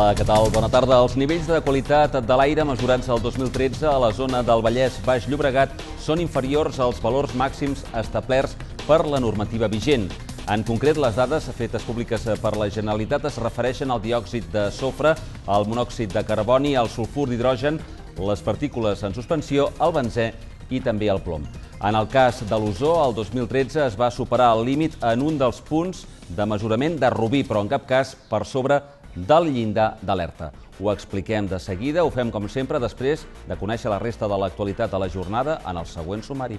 Hola, què tal? Bona tarda. Els nivells de qualitat de l'aire mesurats el 2013 a la zona del Vallès Baix Llobregat són inferiors als valors màxims establerts per la normativa vigent. En concret, les dades fetes públiques per la Generalitat es refereixen al diòxid de sofre, al monòxid de carboni, al sulfur d'hidrogen, les partícules en suspensió, el benzè i també el plom. En el cas de l'ozó, el 2013 es va superar el límit en un dels punts de mesurament de Rubí, però en cap cas per sobre del llindar d'alerta. Ho expliquem de seguida, ho fem com sempre després de conèixer la resta de l'actualitat de la jornada en el següent sumari.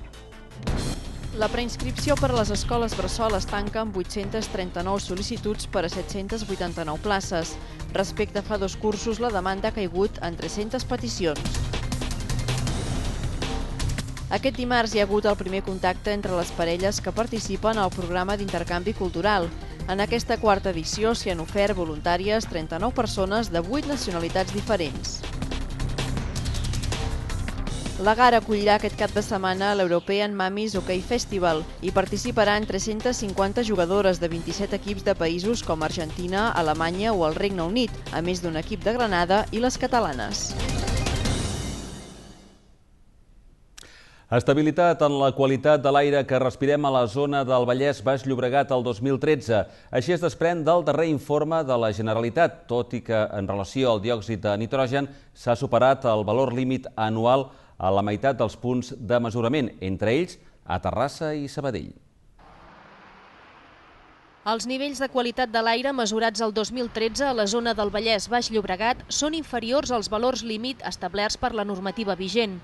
La preinscripció per a les escoles Bressol es tanca amb 839 sol·licituds per a 789 places. Respecte a fa dos cursos, la demanda ha caigut en 300 peticions. Aquest dimarts hi ha hagut el primer contacte entre les parelles que participen al programa d'intercanvi cultural. En aquesta quarta edició s'hi han ofert voluntàries 39 persones de 8 nacionalitats diferents. La gara acollirà aquest cap de setmana l'European Mamis Hockey Festival i participaran 350 jugadores de 27 equips de països com Argentina, Alemanya o el Regne Unit, a més d'un equip de Granada i les catalanes. Estabilitat en la qualitat de l'aire que respirem a la zona del Vallès Baix Llobregat el 2013. Així es desprèn del darrer informe de la Generalitat, tot i que en relació al diòxid de nitrogen s'ha superat el valor límit anual a la meitat dels punts de mesurament, entre ells a Terrassa i Sabadell. Els nivells de qualitat de l'aire mesurats el 2013 a la zona del Vallès Baix Llobregat són inferiors als valors límit establerts per la normativa vigent.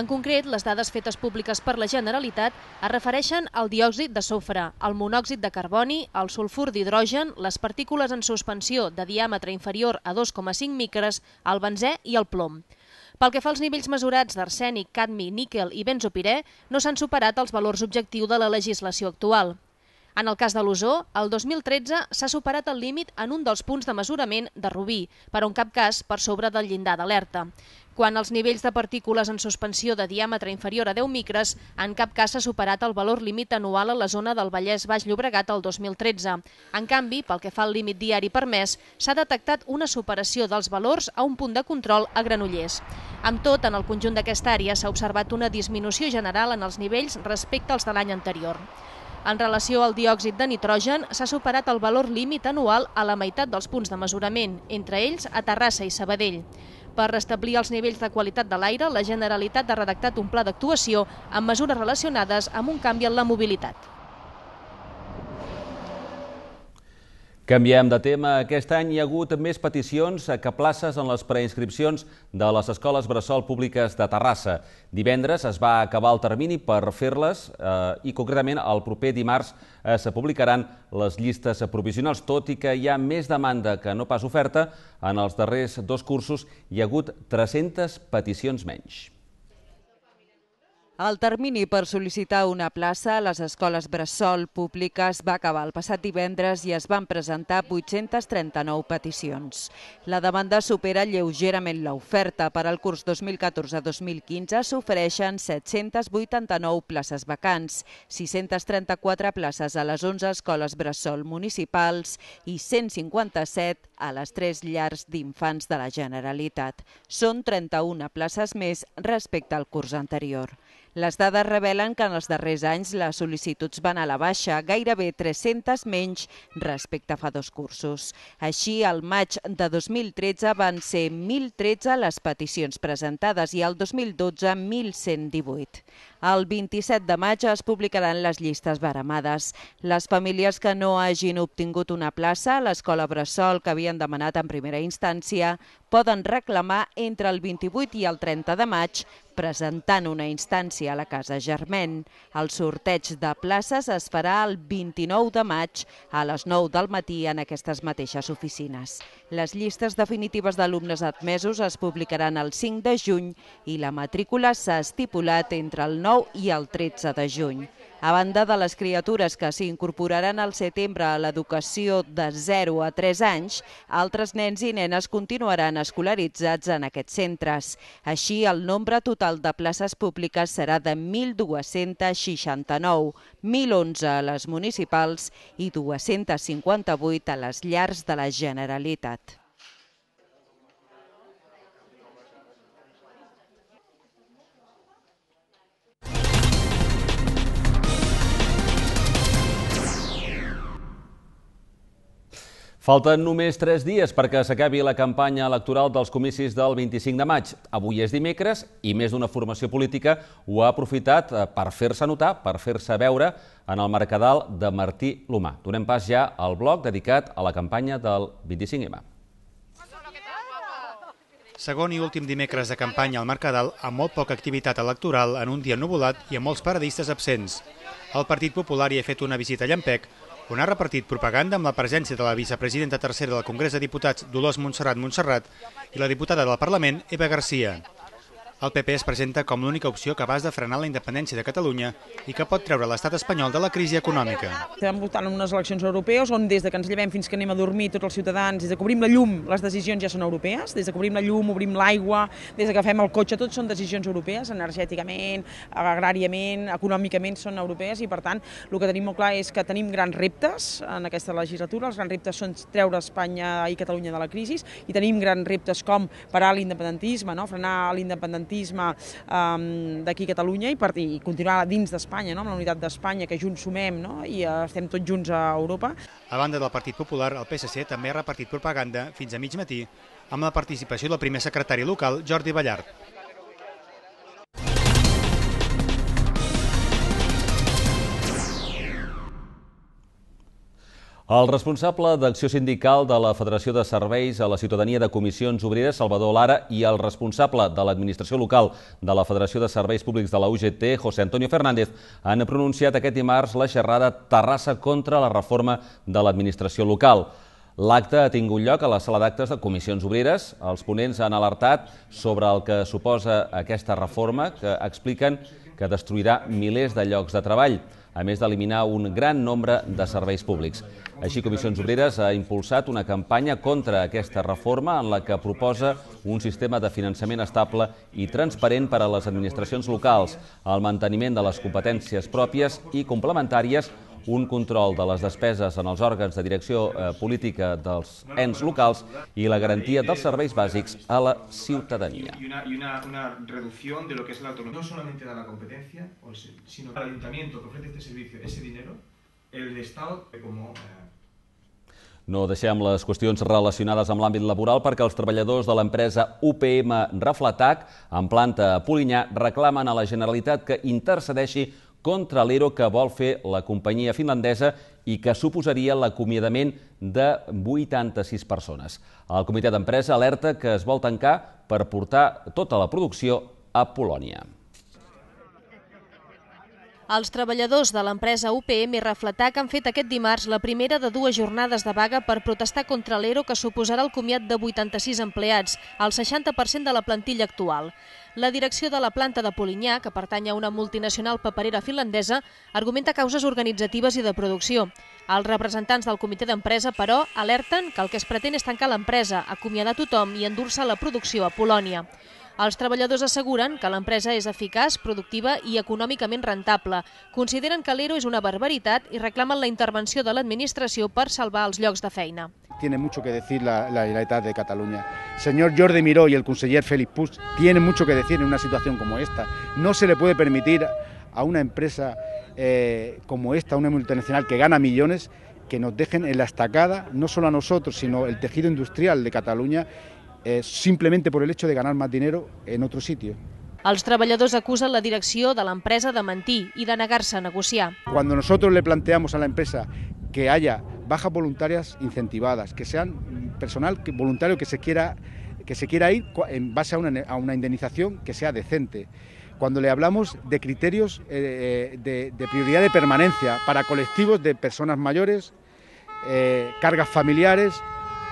En concret, les dades fetes públiques per la Generalitat es refereixen al diòxid de sofre, al monòxid de carboni, al sulfur d'hidrogen, les partícules en suspensió de diàmetre inferior a 2,5 micres, el benzè i el plom. Pel que fa als nivells mesurats d'arsènic, cadmi, níquel i benzopirè, no s'han superat els valors objectiu de la legislació actual. En el cas de l'Osó, el 2013 s'ha superat el límit en un dels punts de mesurament de Rubí, però en cap cas per sobre del llindar d'alerta quan els nivells de partícules en suspensió de diàmetre inferior a 10 micres en cap cas s'ha superat el valor límit anual a la zona del Vallès Baix Llobregat el 2013. En canvi, pel que fa al límit diari permès, s'ha detectat una superació dels valors a un punt de control a Granollers. Amb tot, en el conjunt d'aquesta àrea s'ha observat una disminució general en els nivells respecte als de l'any anterior. En relació al diòxid de nitrogen, s'ha superat el valor límit anual a la meitat dels punts de mesurament, entre ells a Terrassa i Sabadell. Per restablir els nivells de qualitat de l'aire, la Generalitat ha redactat un pla d'actuació amb mesures relacionades amb un canvi en la mobilitat. Canviem de tema. Aquest any hi ha hagut més peticions que places en les preinscripcions de les escoles bressol públiques de Terrassa. Divendres es va acabar el termini per fer-les eh, i concretament el proper dimarts eh, se publicaran les llistes provisionals, tot i que hi ha més demanda que no pas oferta. En els darrers dos cursos hi ha hagut 300 peticions menys. El termini per sol·licitar una plaça a les escoles bressol públiques va acabar el passat divendres i es van presentar 839 peticions. La demanda supera lleugerament l'oferta. Per al curs 2014-2015 s'ofereixen 789 places vacants, 634 places a les 11 escoles bressol municipals i 157 a les tres llars d'infants de la Generalitat. Són 31 places més respecte al curs anterior. Les dades revelen que en els darrers anys les sol·licituds van a la baixa, gairebé 300 menys respecte a fa dos cursos. Així, al maig de 2013 van ser 1.013 les peticions presentades i al 2012 1.118. El 27 de maig es publicaran les llistes baramades. Les famílies que no hagin obtingut una plaça a l'escola Bressol que havia havien demanat en primera instància poden reclamar entre el 28 i el 30 de maig presentant una instància a la Casa Germain. El sorteig de places es farà el 29 de maig a les 9 del matí en aquestes mateixes oficines. Les llistes definitives d'alumnes admesos es publicaran el 5 de juny i la matrícula s'ha estipulat entre el 9 i el 13 de juny. A banda de les criatures que s'incorporaran al setembre a l'educació de 0 a 3 anys, altres nens i nenes continuaran escolaritzats en aquests centres. Així, el nombre total total de places públiques serà de 1.269, 1.011 a les municipals i 258 a les llars de la Generalitat. Falten només tres dies perquè s'acabi la campanya electoral dels comicis del 25 de maig. Avui és dimecres i més d'una formació política ho ha aprofitat eh, per fer-se notar, per fer-se veure en el mercadal de Martí Lomà. Donem pas ja al bloc dedicat a la campanya del 25M. Segon i últim dimecres de campanya al Mercadal amb molt poca activitat electoral en un dia nuvolat i amb molts paradistes absents. El Partit Popular hi ha fet una visita a Llampec, on ha repartit propaganda amb la presència de la vicepresidenta tercera del Congrés de Diputats Dolors Montserrat Montserrat i la diputada del Parlament Eva Garcia. El PP es presenta com l'única opció capaç de frenar la independència de Catalunya i que pot treure l'estat espanyol de la crisi econòmica. Estem votant en unes eleccions europees on des de que ens llevem fins que anem a dormir tots els ciutadans, des de que obrim la llum, les decisions ja són europees, des de que obrim la llum, obrim l'aigua, des de que fem el cotxe, tot són decisions europees, energèticament, agràriament, econòmicament són europees i per tant el que tenim molt clar és que tenim grans reptes en aquesta legislatura, els grans reptes són treure Espanya i Catalunya de la crisi i tenim grans reptes com parar l'independentisme, no? frenar l'independentisme l'independentisme um, ehm, d'aquí a Catalunya i, per, i continuar dins d'Espanya, no? amb la unitat d'Espanya, que junts sumem no? i eh, estem tots junts a Europa. A banda del Partit Popular, el PSC també ha repartit propaganda fins a mig matí amb la participació del primer secretari local, Jordi Ballart. El responsable d'acció sindical de la Federació de Serveis a la Ciutadania de Comissions Obreres, Salvador Lara, i el responsable de l'administració local de la Federació de Serveis Públics de la UGT, José Antonio Fernández, han pronunciat aquest dimarts la xerrada Terrassa contra la reforma de l'administració local. L'acte ha tingut lloc a la sala d'actes de comissions obreres. Els ponents han alertat sobre el que suposa aquesta reforma, que expliquen que destruirà milers de llocs de treball, a més d'eliminar un gran nombre de serveis públics. Així, Comissions Obreres ha impulsat una campanya contra aquesta reforma en la que proposa un sistema de finançament estable i transparent per a les administracions locals, el manteniment de les competències pròpies i complementàries un control de les despeses en els òrgans de direcció eh, política dels ens locals i la garantia dels serveis bàsics a la ciutadania. I una, una, reducció de lo que és l'autonomia, no solamente de la competència, sinó que el que ofrece este servicio, ese dinero, el Estado como eh, no deixem les qüestions relacionades amb l'àmbit laboral perquè els treballadors de l'empresa UPM Reflatac, en planta a Polinyà, reclamen a la Generalitat que intercedeixi contra l'ERO que vol fer la companyia finlandesa i que suposaria l'acomiadament de 86 persones. El comitè d'empresa alerta que es vol tancar per portar tota la producció a Polònia. Els treballadors de l'empresa UPM Refletà que han fet aquest dimarts la primera de dues jornades de vaga per protestar contra l'ERO que suposarà el comiat de 86 empleats, el 60% de la plantilla actual. La direcció de la planta de Polinyà, que pertany a una multinacional paperera finlandesa, argumenta causes organitzatives i de producció. Els representants del comitè d'empresa, però, alerten que el que es pretén és tancar l'empresa, acomiadar tothom i endur-se la producció a Polònia. Los trabajadores aseguran que la empresa es eficaz, productiva y económicamente rentable. Consideran que l'ERO es una barbaridad y reclaman la intervención de la administración para salvar los llocs de feina. Tiene mucho que decir la, la de Cataluña. Señor Jordi Miró y el conseller Félix Puig tienen mucho que decir en una situación como esta. No se le puede permitir a una empresa eh, como esta, una multinacional que gana millones, que nos dejen en la estacada, no solo a nosotros, sino el tejido industrial de Cataluña simplemente por el hecho de ganar más dinero en otro sitio. Los trabajadores acusan la dirección de la empresa de mentir y de negarse a negociar. Cuando nosotros le planteamos a la empresa que haya bajas voluntarias incentivadas, que sean personal voluntario que se quiera, que se quiera ir en base a una, indemnización que sea decente, cuando le hablamos de criterios eh, eh, de, prioridad de permanencia para colectivos de personas mayores, eh, cargas familiares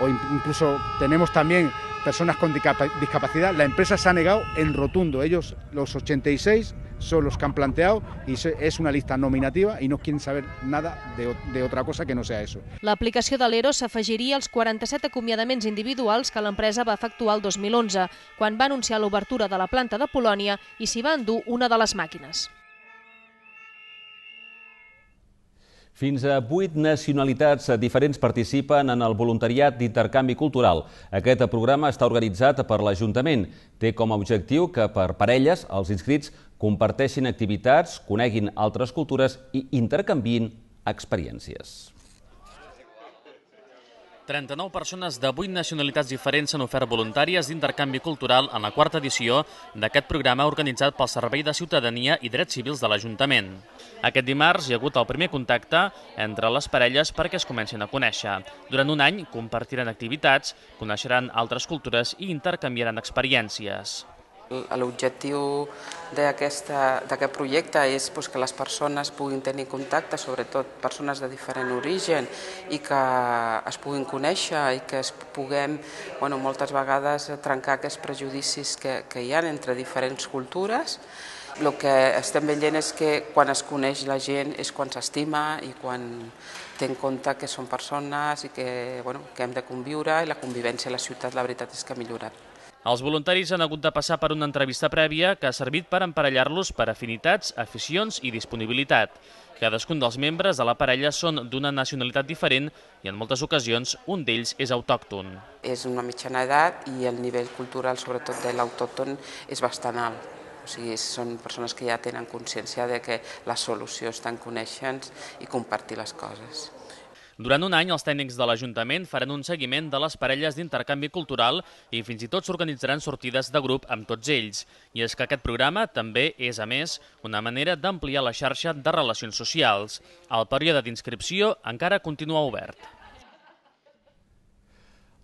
o incluso tenemos también personas con discapacidad, la empresa se ha negado en rotundo. Ellos, los 86, son los que han planteado i és una lista nominativa i no quieren saber nada de, de otra cosa que no sea eso. L'aplicació de l'ERO s'afegiria als 47 acomiadaments individuals que l'empresa va efectuar el 2011, quan va anunciar l'obertura de la planta de Polònia i s'hi va endur una de les màquines. Fins a vuit nacionalitats diferents participen en el voluntariat d'intercanvi cultural. Aquest programa està organitzat per l'Ajuntament. Té com a objectiu que per parelles els inscrits comparteixin activitats, coneguin altres cultures i intercanvin experiències. 39 persones de 8 nacionalitats diferents s'han ofert voluntàries d'intercanvi cultural en la quarta edició d'aquest programa organitzat pel Servei de Ciutadania i Drets Civils de l'Ajuntament. Aquest dimarts hi ha hagut el primer contacte entre les parelles perquè es comencin a conèixer. Durant un any compartiran activitats, coneixeran altres cultures i intercanviaran experiències. L'objectiu d'aquest projecte és doncs, que les persones puguin tenir contacte, sobretot persones de diferent origen, i que es puguin conèixer i que es puguem, bueno, moltes vegades, trencar aquests prejudicis que, que hi ha entre diferents cultures. El que estem veient és que quan es coneix la gent és quan s'estima i quan té en compte que són persones i que, bueno, que hem de conviure i la convivència a la ciutat la veritat és que ha millorat. Els voluntaris han hagut de passar per una entrevista prèvia que ha servit per emparellar-los per afinitats, aficions i disponibilitat. Cadascun dels membres de la parella són d'una nacionalitat diferent i en moltes ocasions un d'ells és autòcton. És una mitjana edat i el nivell cultural, sobretot de l'autòcton, és bastant alt. O sigui, són persones que ja tenen consciència de que la solució està en conèixer i compartir les coses. Durant un any, els tècnics de l'Ajuntament faran un seguiment de les parelles d'intercanvi cultural i fins i tot s'organitzaran sortides de grup amb tots ells. I és que aquest programa també és, a més, una manera d'ampliar la xarxa de relacions socials. El període d'inscripció encara continua obert.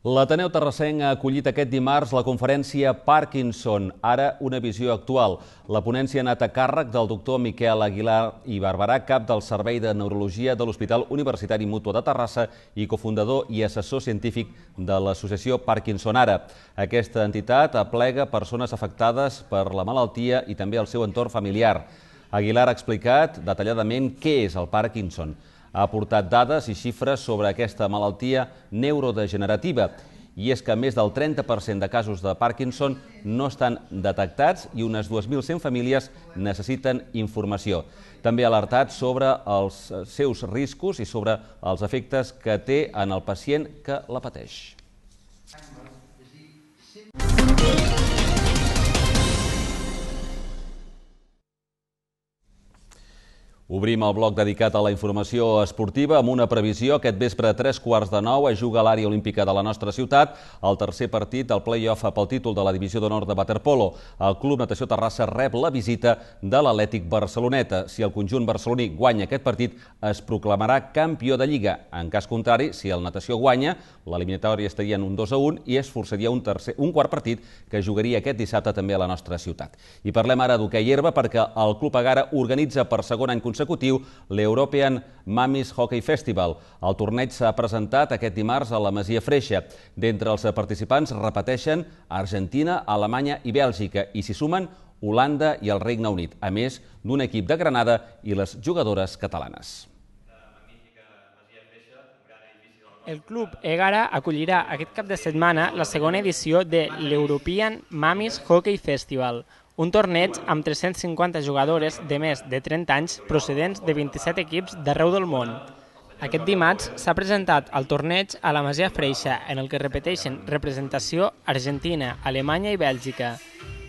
L'Ateneu Terrassenc ha acollit aquest dimarts la conferència Parkinson, ara una visió actual. La ponència ha anat a càrrec del doctor Miquel Aguilar i Barberà, cap del Servei de Neurologia de l'Hospital Universitari Mutua de Terrassa i cofundador i assessor científic de l'associació Parkinson Ara. Aquesta entitat aplega persones afectades per la malaltia i també el seu entorn familiar. Aguilar ha explicat detalladament què és el Parkinson ha aportat dades i xifres sobre aquesta malaltia neurodegenerativa. I és que més del 30% de casos de Parkinson no estan detectats i unes 2.100 famílies necessiten informació. També ha alertat sobre els seus riscos i sobre els efectes que té en el pacient que la pateix. Thank you. Obrim el bloc dedicat a la informació esportiva amb una previsió. Aquest vespre a tres quarts de nou es juga a l'àrea olímpica de la nostra ciutat el tercer partit del play-off pel títol de la Divisió d'Honor de Waterpolo. El Club Natació Terrassa rep la visita de l'Atlètic Barceloneta. Si el conjunt barceloní guanya aquest partit, es proclamarà campió de Lliga. En cas contrari, si el Natació guanya, l'eliminatòria estaria en un 2 a 1 i es forçaria un, tercer, un quart partit que jugaria aquest dissabte també a la nostra ciutat. I parlem ara d'hoquei herba perquè el Club Agara organitza per segon any consecutiu consecutiu l'European Mamis Hockey Festival. El torneig s'ha presentat aquest dimarts a la Masia Freixa. D'entre els participants repeteixen Argentina, Alemanya i Bèlgica i s'hi sumen Holanda i el Regne Unit, a més d'un equip de Granada i les jugadores catalanes. El club Egara acollirà aquest cap de setmana la segona edició de l'European Mamis Hockey Festival, un torneig amb 350 jugadores de més de 30 anys procedents de 27 equips d'arreu del món. Aquest dimarts s'ha presentat el torneig a la Masia Freixa, en el que repeteixen representació Argentina, Alemanya i Bèlgica.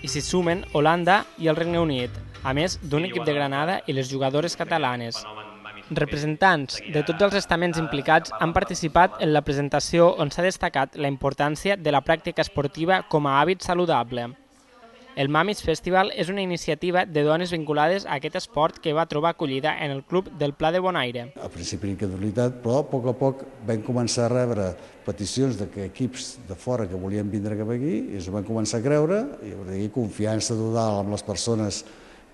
I s'hi sumen Holanda i el Regne Unit, a més d'un equip de Granada i les jugadores catalanes. Representants de tots els estaments implicats han participat en la presentació on s'ha destacat la importància de la pràctica esportiva com a hàbit saludable. El Mamis Festival és una iniciativa de dones vinculades a aquest esport que va trobar acollida en el Club del Pla de Bonaire. A principi d'incredulitat, però a poc a poc vam començar a rebre peticions de que equips de fora que volien vindre cap aquí i ens ho vam començar a creure i hi confiança total amb les persones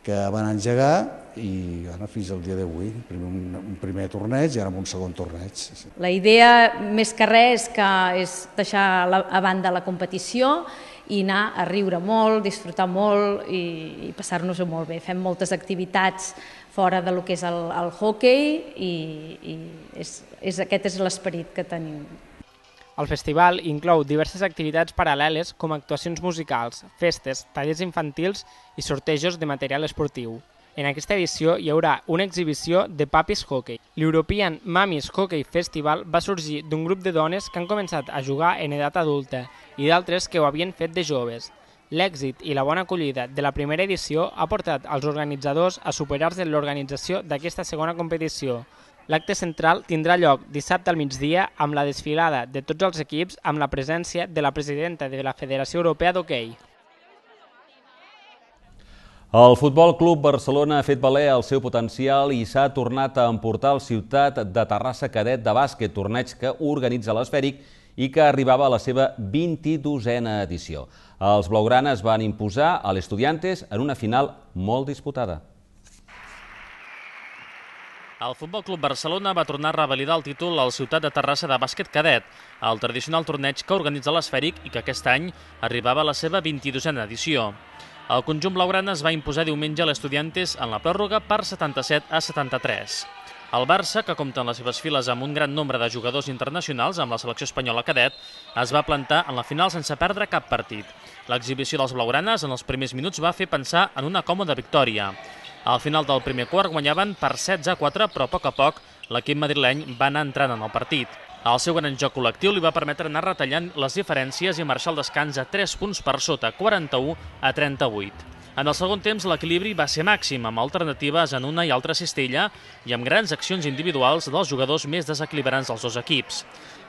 que van engegar i ara fins al dia d'avui, un, un primer torneig i ara un segon torneig. La idea més que res que és deixar a banda la competició i anar a riure molt, disfrutar molt i, i passar-nos-ho molt bé. Fem moltes activitats fora de lo que és el, el hockey i, i és, és, aquest és l'esperit que tenim. El festival inclou diverses activitats paral·leles com actuacions musicals, festes, tallers infantils i sortejos de material esportiu. En aquesta edició hi haurà una exhibició de Papis Hockey. L'European Mummies Hockey Festival va sorgir d'un grup de dones que han començat a jugar en edat adulta i d'altres que ho havien fet de joves. L'èxit i la bona acollida de la primera edició ha portat als organitzadors a superar-se en l'organització d'aquesta segona competició. L'acte central tindrà lloc dissabte al migdia amb la desfilada de tots els equips amb la presència de la presidenta de la Federació Europea d'Hockey. El Futbol Club Barcelona ha fet valer el seu potencial i s'ha tornat a emportar al ciutat de Terrassa Cadet de bàsquet, torneig que organitza l'esfèric i que arribava a la seva 22a edició. Els blaugranes van imposar a l'Estudiantes en una final molt disputada. El Futbol Club Barcelona va tornar a revalidar el títol al Ciutat de Terrassa de bàsquet cadet, el tradicional torneig que organitza l'esfèric i que aquest any arribava a la seva 22a edició. El conjunt blaugrana es va imposar diumenge a l'Estudiantes en la pròrroga per 77 a 73. El Barça, que compta en les seves files amb un gran nombre de jugadors internacionals amb la selecció espanyola cadet, es va plantar en la final sense perdre cap partit. L'exhibició dels blaugranes en els primers minuts va fer pensar en una còmoda victòria. Al final del primer quart guanyaven per 16 a 4, però a poc a poc l'equip madrileny va anar entrant en el partit. El seu gran joc col·lectiu li va permetre anar retallant les diferències i marxar el descans a 3 punts per sota, 41 a 38. En el segon temps, l'equilibri va ser màxim, amb alternatives en una i altra cistella i amb grans accions individuals dels jugadors més desequilibrants dels dos equips.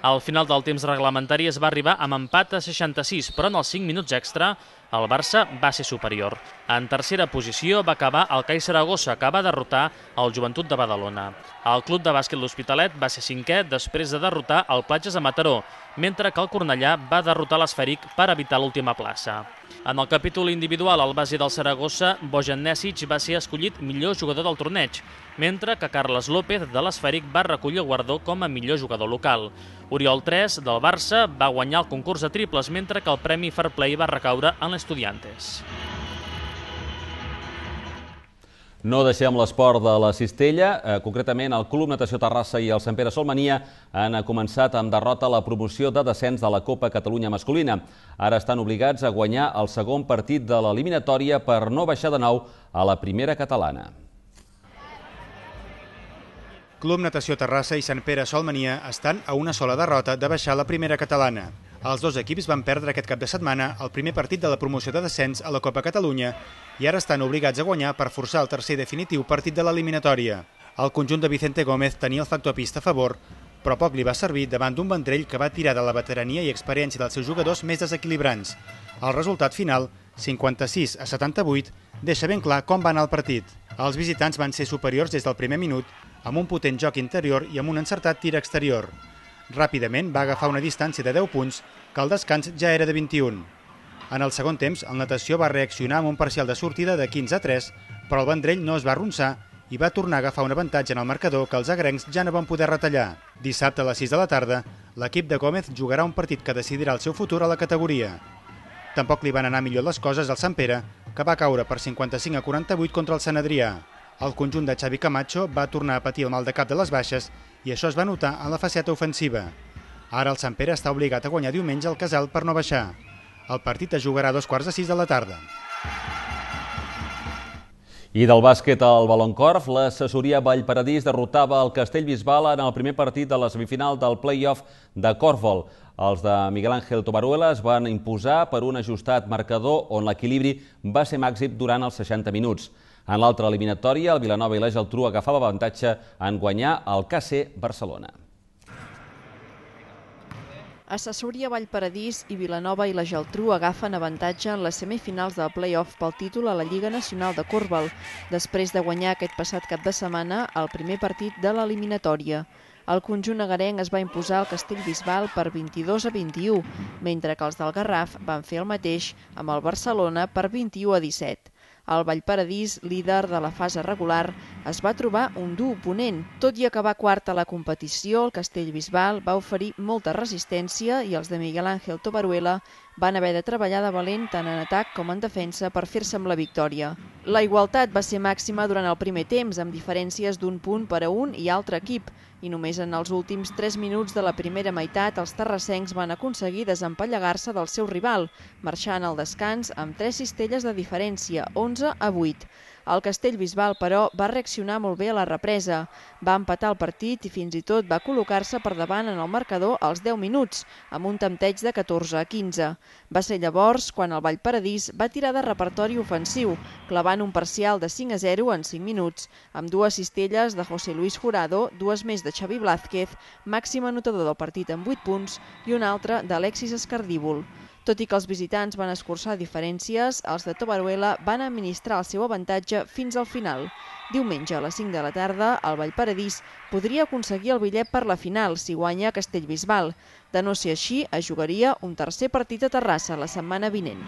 Al final del temps reglamentari es va arribar amb empat a 66, però en els 5 minuts extra el Barça va ser superior. En tercera posició va acabar el CAI Saragossa, que va derrotar el Joventut de Badalona. El club de bàsquet l'Hospitalet va ser cinquè després de derrotar el Platges de Mataró mentre que el Cornellà va derrotar l'Esferic per evitar l'última plaça. En el capítol individual, el base del Saragossa, Bojan Nesic va ser escollit millor jugador del torneig, mentre que Carles López de l'Esferic va recollir el guardó com a millor jugador local. Oriol 3 del Barça va guanyar el concurs de triples, mentre que el Premi Fair Play va recaure en l'Estudiantes. No deixem l'esport de la Cistella, eh, concretament el Club Natació Terrassa i el Sant Pere Solmania han començat amb derrota la promoció de descens de la Copa Catalunya masculina. Ara estan obligats a guanyar el segon partit de l'eliminatòria per no baixar de nou a la primera catalana. Club Natació Terrassa i Sant Pere Solmania estan a una sola derrota de baixar la primera catalana. Els dos equips van perdre aquest cap de setmana el primer partit de la promoció de descens a la Copa Catalunya i ara estan obligats a guanyar per forçar el tercer definitiu partit de l'eliminatòria. El conjunt de Vicente Gómez tenia el factor pista a favor, però poc li va servir davant d'un vendrell que va tirar de la veterania i experiència dels seus jugadors més desequilibrants. El resultat final, 56 a 78, deixa ben clar com va anar el partit. Els visitants van ser superiors des del primer minut, amb un potent joc interior i amb un encertat tir exterior. Ràpidament va agafar una distància de 10 punts que al descans ja era de 21. En el segon temps, el natació va reaccionar amb un parcial de sortida de 15 a 3, però el Vendrell no es va arronsar i va tornar a agafar un avantatge en el marcador que els agrencs ja no van poder retallar. Dissabte a les 6 de la tarda, l'equip de Gómez jugarà un partit que decidirà el seu futur a la categoria. Tampoc li van anar millor les coses al Sant Pere, que va caure per 55 a 48 contra el Sant Adrià. El conjunt de Xavi Camacho va tornar a patir el mal de cap de les baixes i això es va notar a la faceta ofensiva. Ara el Sant Pere està obligat a guanyar diumenge al Casal per no baixar. El partit es jugarà a dos quarts de sis de la tarda. I del bàsquet al Baloncorf, l'assessoria Vallparadís derrotava el Castellbisbal en el primer partit de la semifinal del play-off de Corfol. Els de Miguel Ángel Tobaruela es van imposar per un ajustat marcador on l'equilibri va ser màxim durant els 60 minuts. En l'altra eliminatòria, el Vilanova i la Geltrú agafava avantatge en guanyar el KC Barcelona. Assessoria Vallparadís i Vilanova i la Geltrú agafen avantatge en les semifinals del play-off pel títol a la Lliga Nacional de Corbel, després de guanyar aquest passat cap de setmana el primer partit de l'eliminatòria. El conjunt agarenc es va imposar al Castellbisbal per 22 a 21, mentre que els del Garraf van fer el mateix amb el Barcelona per 21 a 17 el Vallparadís, líder de la fase regular, es va trobar un dur oponent. Tot i acabar quart a la competició, el Castellbisbal va oferir molta resistència i els de Miguel Ángel Tobaruela van haver de treballar de valent tant en atac com en defensa per fer-se amb la victòria. La igualtat va ser màxima durant el primer temps, amb diferències d'un punt per a un i altre equip, i només en els últims 3 minuts de la primera meitat els terrassencs van aconseguir desempallegar-se del seu rival, marxant al descans amb 3 cistelles de diferència, 11 a 8. El Castellbisbal, però, va reaccionar molt bé a la represa. Va empatar el partit i fins i tot va col·locar-se per davant en el marcador als 10 minuts, amb un tempteig de 14 a 15. Va ser llavors quan el Vallparadís va tirar de repertori ofensiu, clavant un parcial de 5 a 0 en 5 minuts, amb dues cistelles de José Luis Jurado, dues més de Xavi Blázquez, màxim anotador del partit amb 8 punts, i una altra d'Alexis Escardívol. Tot i que els visitants van escurçar diferències, els de Tobaruela van administrar el seu avantatge fins al final. Diumenge a les 5 de la tarda, el Vallparadís podria aconseguir el bitllet per la final si guanya Castellbisbal. De no ser així, es jugaria un tercer partit a Terrassa la setmana vinent.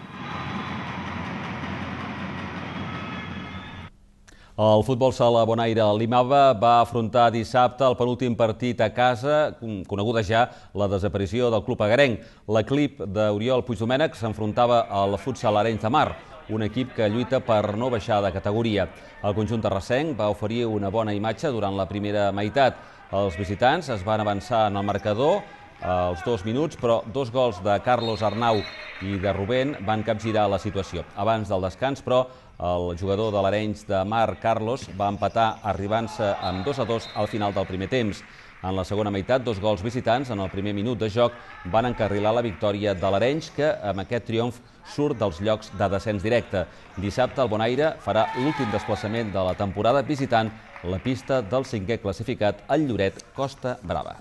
El futbol sala Bonaire Limava va afrontar dissabte el penúltim partit a casa, coneguda ja la desaparició del club agarenc. L'equip d'Oriol Puigdomènec s'enfrontava al futsal Arenys de Mar, un equip que lluita per no baixar de categoria. El conjunt terrassenc va oferir una bona imatge durant la primera meitat. Els visitants es van avançar en el marcador als dos minuts, però dos gols de Carlos Arnau i de Rubén van capgirar la situació. Abans del descans, però, el jugador de l'Arenys de Mar, Carlos, va empatar arribant-se amb 2 a 2 al final del primer temps. En la segona meitat, dos gols visitants en el primer minut de joc van encarrilar la victòria de l'Arenys, que amb aquest triomf surt dels llocs de descens directe. Dissabte, el Bonaire farà l'últim desplaçament de la temporada visitant la pista del cinquè classificat, el Lloret Costa Brava.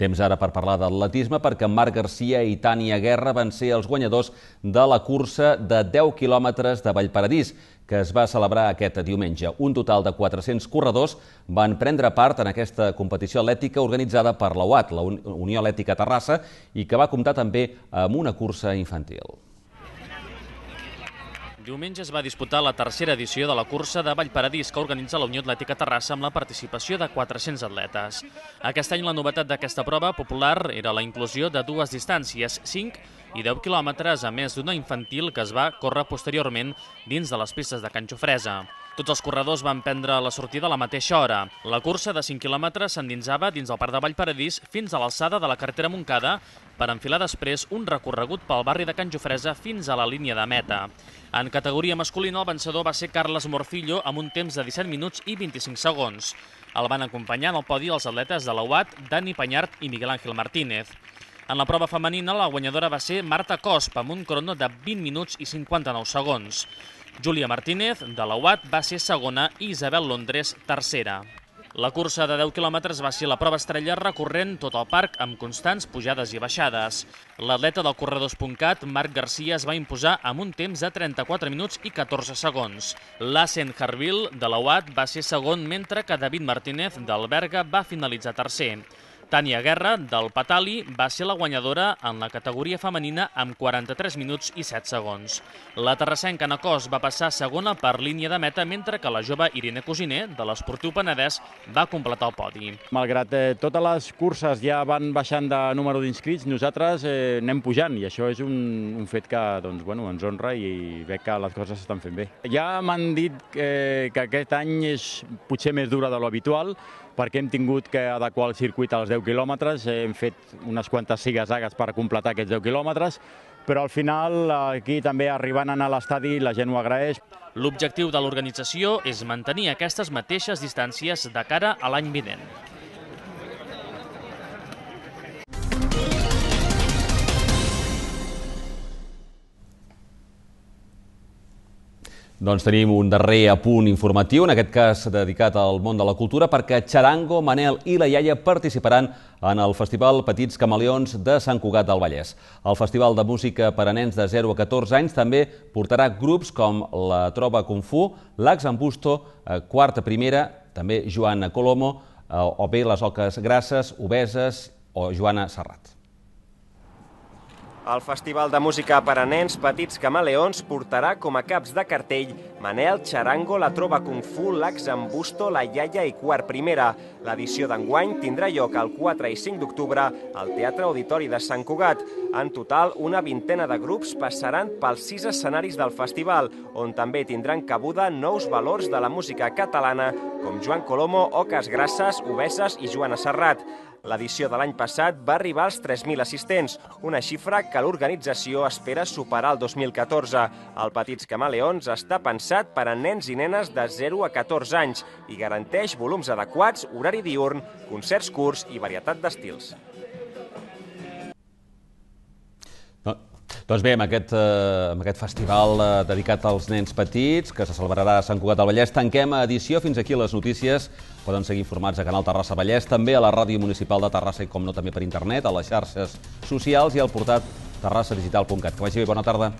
Temps ara per parlar d'atletisme perquè Marc Garcia i Tània Guerra van ser els guanyadors de la cursa de 10 quilòmetres de Vallparadís, que es va celebrar aquest diumenge. Un total de 400 corredors van prendre part en aquesta competició atlètica organitzada per la UAT, la Unió Atlètica Terrassa, i que va comptar també amb una cursa infantil. Diumenge es va disputar la tercera edició de la cursa de Vallparadís que organitza la Unió Atlètica Terrassa amb la participació de 400 atletes. Aquest any la novetat d'aquesta prova popular era la inclusió de dues distàncies, 5 i 10 quilòmetres, a més d'una infantil que es va córrer posteriorment dins de les pistes de Can Xofresa. Tots els corredors van prendre la sortida a la mateixa hora. La cursa de 5 quilòmetres s'endinsava dins el Parc de Vallparadís fins a l'alçada de la carretera Montcada per enfilar després un recorregut pel barri de Can Jofresa fins a la línia de meta. En categoria masculina, el vencedor va ser Carles Morfillo amb un temps de 17 minuts i 25 segons. El van acompanyar en el podi els atletes de la UAT, Dani Panyart i Miguel Ángel Martínez. En la prova femenina, la guanyadora va ser Marta Cosp, amb un crono de 20 minuts i 59 segons. Júlia Martínez, de la UAT, va ser segona i Isabel Londres, tercera. La cursa de 10 quilòmetres va ser la prova estrella recorrent tot el parc amb constants pujades i baixades. L'atleta del corredors.cat, Marc Garcia, es va imposar amb un temps de 34 minuts i 14 segons. Lassen Harville, de la UAT, va ser segon, mentre que David Martínez, d'Alberga, va finalitzar tercer. Tània Guerra, del Patali, va ser la guanyadora en la categoria femenina amb 43 minuts i 7 segons. La terrassenca Nacós va passar segona per línia de meta, mentre que la jove Irene Cosiner, de l'Esportiu Penedès, va completar el podi. Malgrat eh, totes les curses ja van baixant de número d'inscrits, nosaltres eh, anem pujant i això és un, un fet que doncs, bueno, ens honra i veig que les coses s'estan fent bé. Ja m'han dit eh, que aquest any és potser més dura de l'habitual, perquè hem tingut que adequar el circuit als 10 quilòmetres, hem fet unes quantes zigazagues per completar aquests 10 quilòmetres, però al final aquí també arribant a l'estadi la gent ho agraeix. L'objectiu de l'organització és mantenir aquestes mateixes distàncies de cara a l'any vinent. Doncs tenim un darrer apunt informatiu, en aquest cas dedicat al món de la cultura, perquè Charango, Manel i la iaia participaran en el Festival Petits Camaleons de Sant Cugat del Vallès. El Festival de Música per a nens de 0 a 14 anys també portarà grups com la Troba Kung Fu, l'Ax Ambusto, eh, Quarta Primera, també Joana Colomo, eh, o bé les Oques Grasses, Obeses o Joana Serrat. El Festival de Música per a Nens Petits Camaleons portarà com a caps de cartell Manel, Charango, La Trova Kung Fu, Lax, Busto, La Iaia i Quart Primera. L'edició d'enguany tindrà lloc el 4 i 5 d'octubre al Teatre Auditori de Sant Cugat. En total, una vintena de grups passaran pels sis escenaris del festival, on també tindran cabuda nous valors de la música catalana, com Joan Colomo, Oques Grasses, Obeses i Joana Serrat. L'edició de l'any passat va arribar als 3.000 assistents, una xifra que l'organització espera superar el 2014. El Petits Camaleons està pensat per a nens i nenes de 0 a 14 anys i garanteix volums adequats, horari diurn, concerts curts i varietat d'estils. Doncs bé, amb aquest, eh, amb aquest festival eh, dedicat als nens petits, que se celebrarà a Sant Cugat del Vallès, tanquem edició. Fins aquí les notícies. Poden seguir informats a Canal Terrassa Vallès, també a la Ràdio Municipal de Terrassa i, com no, també per internet, a les xarxes socials i al portat terrassadigital.cat. Que vagi bé, bona tarda.